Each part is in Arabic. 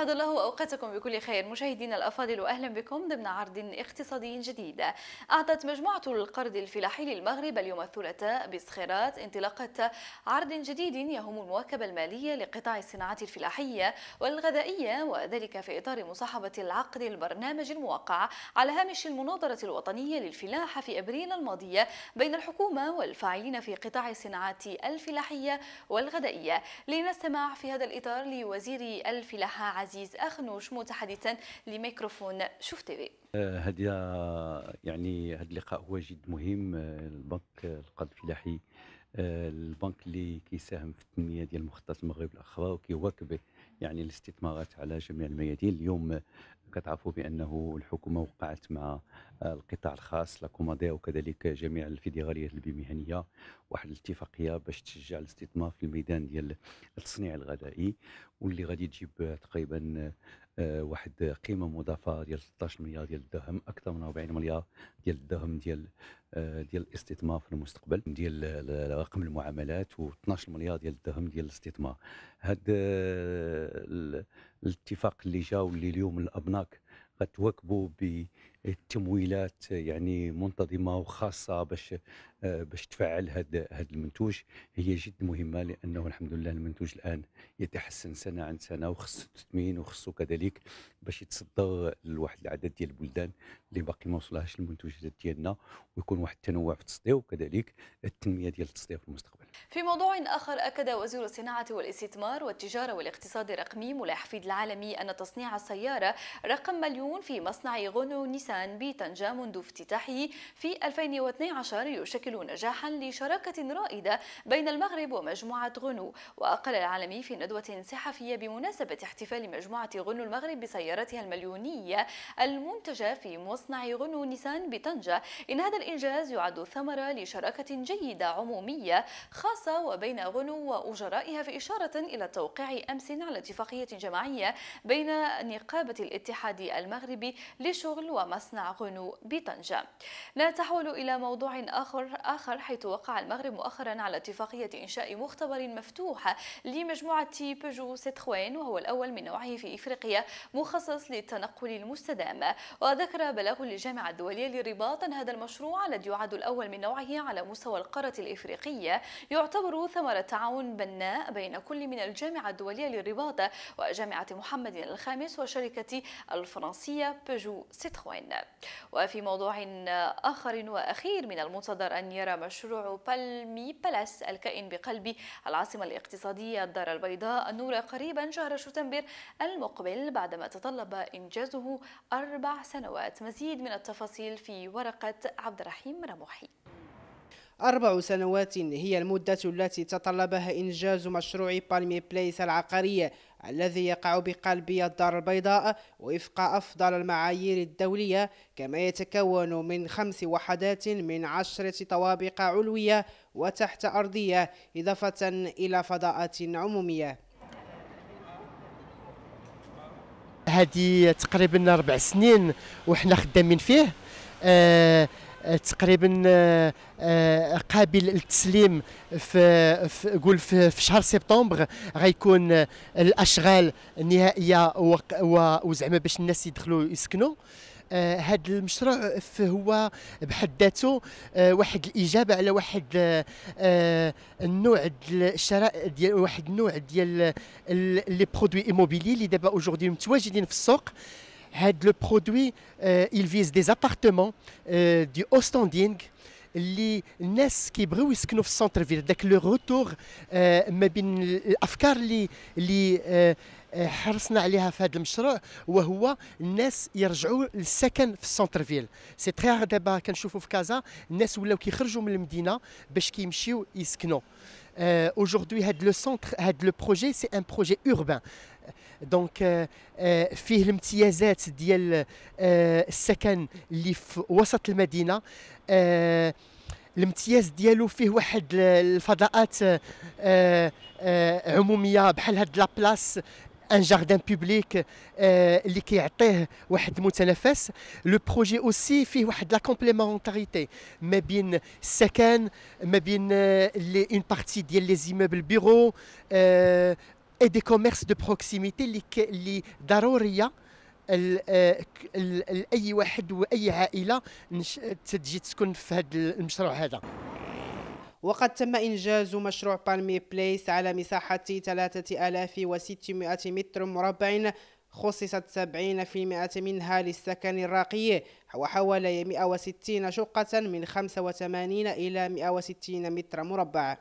يسعد الله أوقاتكم بكل خير مشاهدينا الأفاضل وأهلا بكم ضمن عرض اقتصادي جديد أعطت مجموعة القرض الفلاحي للمغرب اليوم الثلاثاء بسخيرات انطلاقة عرض جديد يهم المواكبة المالية لقطاع الصناعات الفلاحية والغذائية وذلك في إطار مصاحبة العقد البرنامج الموقع على هامش المناظرة الوطنية للفلاحة في أبريل الماضية بين الحكومة والفاعلين في قطاع الصناعات الفلاحية والغذائية لنستمع في هذا الإطار لوزير الفلاحة عزيز عزيز أخنوش متحدثا لميكروفون شوف في آه، هذا يعني هذا اللقاء هو جد مهم آه، البنك القاد الفلاحي آه، البنك اللي كيساهم في التنميه ديال مخطط المغرب الاخضر وكيواكب يعني الاستثمارات على جميع الميادين اليوم كتعرفوا بانه الحكومه وقعت مع آه، القطاع الخاص لاكوماديا وكذلك جميع الفيدراليات المهنيه واحد الاتفاقيه باش تشجع الاستثمار في الميدان ديال التصنيع الغذائي واللي غادي تجيب تقريبا آه، واحد قيمه مضافه ديال 16 مليار ديال الدرهم اكثر من 40 مليار ديال الدرهم ديال آه، ديال الاستثمار في المستقبل ديال رقم المعاملات و12 مليار ديال الدرهم ديال الاستثمار هاد الاتفاق اللي جا واللي اليوم الابناك قد تواكبوا بالتمويلات يعني منتظمه وخاصه باش آه، باش تفعل هذا هذا المنتوج هي جد مهمه لانه الحمد لله المنتوج الان يتحسن سنه عن سنه وخصو التثمين وخصو كذلك باش يتصدر لواحد العدد ديال البلدان اللي باقي ما وصلهاش المنتوجات ديالنا ويكون واحد التنوع في التصدير وكذلك التنميه ديال التصدير في المستقبل. في موضوع اخر اكد وزير الصناعه والاستثمار والتجاره والاقتصاد الرقمي ملاح حفيد العالمي ان تصنيع السياره رقم مليون الفنون في مصنع غنو نيسان بطنجة منذ افتتاحه في 2012 يشكل نجاحا لشراكة رائدة بين المغرب ومجموعة غنو وقال العالمي في ندوة صحفية بمناسبة احتفال مجموعة غنو المغرب بسيارتها المليونية المنتجة في مصنع غنو نيسان بطنجة إن هذا الإنجاز يعد ثمرة لشراكة جيدة عمومية خاصة وبين غنو وأجرائها في إشارة إلى توقيع أمس على اتفاقية جماعية بين نقابة الاتحاد المغربي المغربي لشغل ومصنع غنو بطنجة نتحول إلى موضوع آخر, آخر حيث وقع المغرب مؤخرا على اتفاقية إنشاء مختبر مفتوح لمجموعة بيجو ستخوين وهو الأول من نوعه في إفريقيا مخصص للتنقل المستدام وذكر بلاغ للجامعة الدولية للرباط أن هذا المشروع الذي يعد الأول من نوعه على مستوى القارة الإفريقية يعتبر ثمرة تعاون بناء بين كل من الجامعة الدولية للرباط وجامعة محمد الخامس وشركة الفرنسية الفرنسية بيجو سيتروين وفي موضوع آخر وأخير من المنتظر أن يرى مشروع بالمي بلاس الكائن بقلب العاصمة الاقتصادية الدار البيضاء النور قريبا شهر شتنبر المقبل بعدما تطلب إنجازه أربع سنوات مزيد من التفاصيل في ورقة عبد الرحيم رموحي أربع سنوات هي المدة التي تطلبها إنجاز مشروع بالمي بليس العقارية الذي يقع بقلبي الدار البيضاء وفق أفضل المعايير الدولية كما يتكون من خمس وحدات من عشرة طوابق علوية وتحت أرضية إضافة إلى فضاءات عمومية هذه تقريبا ربع سنين وحنا خدامين فيه آه آه، تقريبا آه، آه، قابل للتسليم في قول في, في شهر سبتمبر غيكون الاشغال النهائيه وزعما باش الناس يدخلوا يسكنوا آه هذا المشروع هو بحد ذاته آه واحد الاجابه على واحد آه النوع الشراء ديال واحد النوع ديال لي برودوي ايموبيلي اللي دابا اوجوردي متواجدين في السوق هذا لو برودوي il vise des appartements euh, du haut standing اللي الناس كيبغيو يسكنوا في السونتر فيل داك لو روتور ما بين الافكار اللي اللي حرصنا عليها في هذا المشروع وهو الناس يرجعوا للسكن في السونتر فيل سي تري دابا كنشوفوا في كازا الناس ولاو كيخرجوا من المدينه باش كيمشيو يسكنوا Euh, Aujourd'hui, le centre, le projet, c'est un projet urbain. دونك euh, فيه الامتيازات ديال السكن اللي في وسط المدينه الامتياز ديالو فيه واحد الفضاءات عموميه بحال هاد لابلاس ان جاردان بوبليك اللي كيعطيه واحد المتنفس لو بروجي اوسي فيه واحد لا كومبليمونتاريتي ما بين السكن ما بين اون بارتي ديال لي زيموبل بيرو اي دي كوميرس دو بروكسيميتي اللي اللي ضروريه لاي واحد واي عائله تجي تسكن في هذا المشروع هذا وقد تم إنجاز مشروع بالمي بليس على مساحة 3600 متر مربع خصصت 70% منها للسكن الراقي وحوالي 160 شقة من 85 إلى 160 متر مربع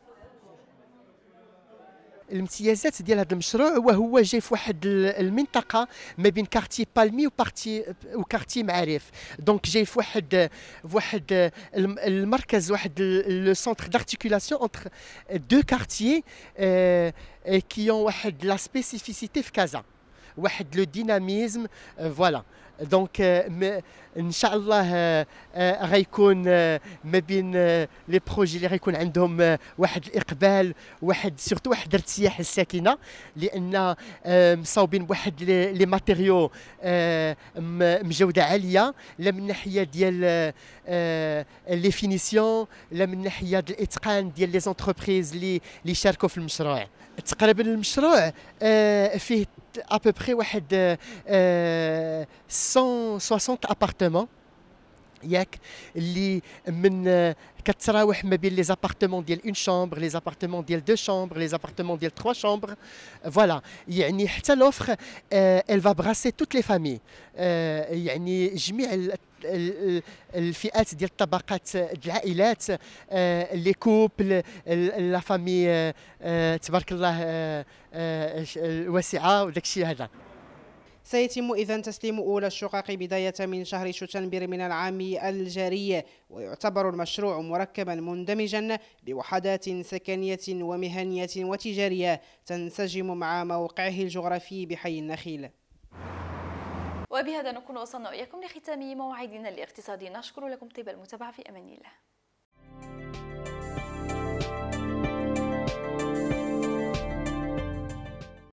الامتيازات ديال هذا المشروع وهو جاي في واحد المنطقه ما بين كارتي بالمي وبارتي وكارتي معارف دونك جاي في واحد في واحد المركز واحد لو سونتر دارتيكولاسيون انتر دو كارتيي كي اون واحد لا سبيسيفيسيتي في كازا واحد لو ديناميزم فوالا دونك ان شاء الله غيكون euh, ما بين لي euh, بروجي اللي غيكون عندهم euh, واحد الاقبال واحد سورتو واحد الارتياح الساكنه لان مصاوبين بواحد لي ماتيريو مجوده عاليه لا من ناحيه ديال لي فينيسيون لا من ناحيه ديال الاتقان ديال لي زونتربريز اللي اللي شاركوا في المشروع تقريبا المشروع فيه ابوبخي واحد 160 ابارتمون ياك اللي من آه، كتراوح ما بين لي زابارتمون ديال اون شامبر لي زابارتمون ديال دو شامبر لي زابارتمون ديال تخوا شامبر فوالا يعني حتى لوفر ال فا توت لي فامي يعني جميع الفئات ديال الطبقات العائلات لي كوبل لا فامي تبارك الله آه، آه، الواسعه وداك الشيء هذا سيتم إذا تسليم أولى الشقق بداية من شهر شتنبر من العام الجاري ويعتبر المشروع مركبا مندمجا بوحدات سكنية ومهنية وتجارية تنسجم مع موقعه الجغرافي بحي النخيل وبهذا نكون وصلنا إياكم لختام موعدنا الاقتصادي نشكر لكم طيب المتابعة في أمان الله